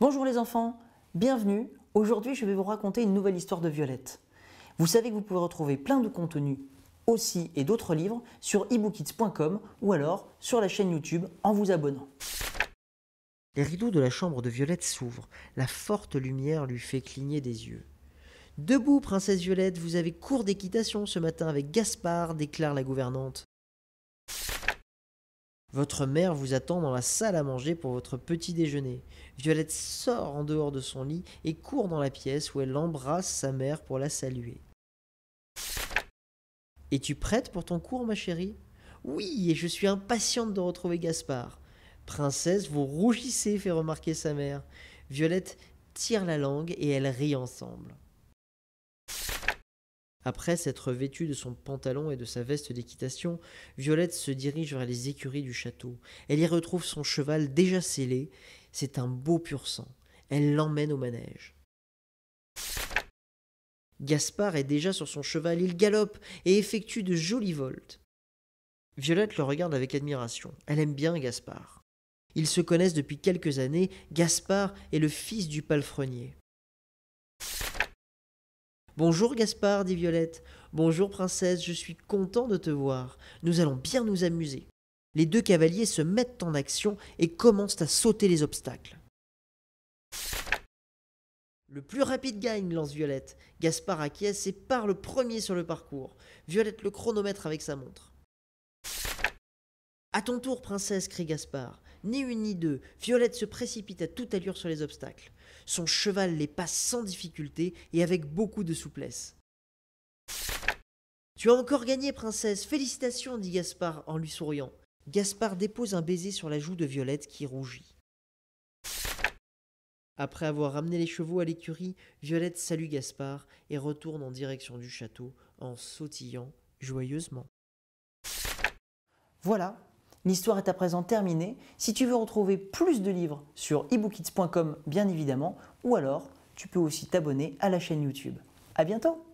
Bonjour les enfants, bienvenue. Aujourd'hui, je vais vous raconter une nouvelle histoire de Violette. Vous savez que vous pouvez retrouver plein de contenus aussi et d'autres livres sur ebookids.com ou alors sur la chaîne YouTube en vous abonnant. Les rideaux de la chambre de Violette s'ouvrent. La forte lumière lui fait cligner des yeux. Debout, princesse Violette, vous avez cours d'équitation ce matin avec Gaspard, déclare la gouvernante. Votre mère vous attend dans la salle à manger pour votre petit déjeuner. Violette sort en dehors de son lit et court dans la pièce où elle embrasse sa mère pour la saluer. Es-tu prête pour ton cours, ma chérie Oui, et je suis impatiente de retrouver Gaspard. Princesse, vous rougissez, fait remarquer sa mère. Violette tire la langue et elles rient ensemble. Après s'être vêtue de son pantalon et de sa veste d'équitation, Violette se dirige vers les écuries du château. Elle y retrouve son cheval déjà scellé. C'est un beau pur sang. Elle l'emmène au manège. Gaspard est déjà sur son cheval, il galope et effectue de jolis voltes. Violette le regarde avec admiration. Elle aime bien Gaspard. Ils se connaissent depuis quelques années. Gaspard est le fils du palefrenier. Bonjour Gaspard, dit Violette. Bonjour princesse, je suis content de te voir. Nous allons bien nous amuser. Les deux cavaliers se mettent en action et commencent à sauter les obstacles. Le plus rapide gagne, lance Violette. Gaspard acquiesce et part le premier sur le parcours. Violette le chronomètre avec sa montre. À ton tour, princesse, crie Gaspard ni une ni deux, Violette se précipite à toute allure sur les obstacles. Son cheval les passe sans difficulté et avec beaucoup de souplesse. Tu as encore gagné, princesse, félicitations, dit Gaspard en lui souriant. Gaspard dépose un baiser sur la joue de Violette qui rougit. Après avoir ramené les chevaux à l'écurie, Violette salue Gaspard et retourne en direction du château en sautillant joyeusement. Voilà, L'histoire est à présent terminée. Si tu veux retrouver plus de livres sur ebookids.com, bien évidemment, ou alors tu peux aussi t'abonner à la chaîne YouTube. À bientôt!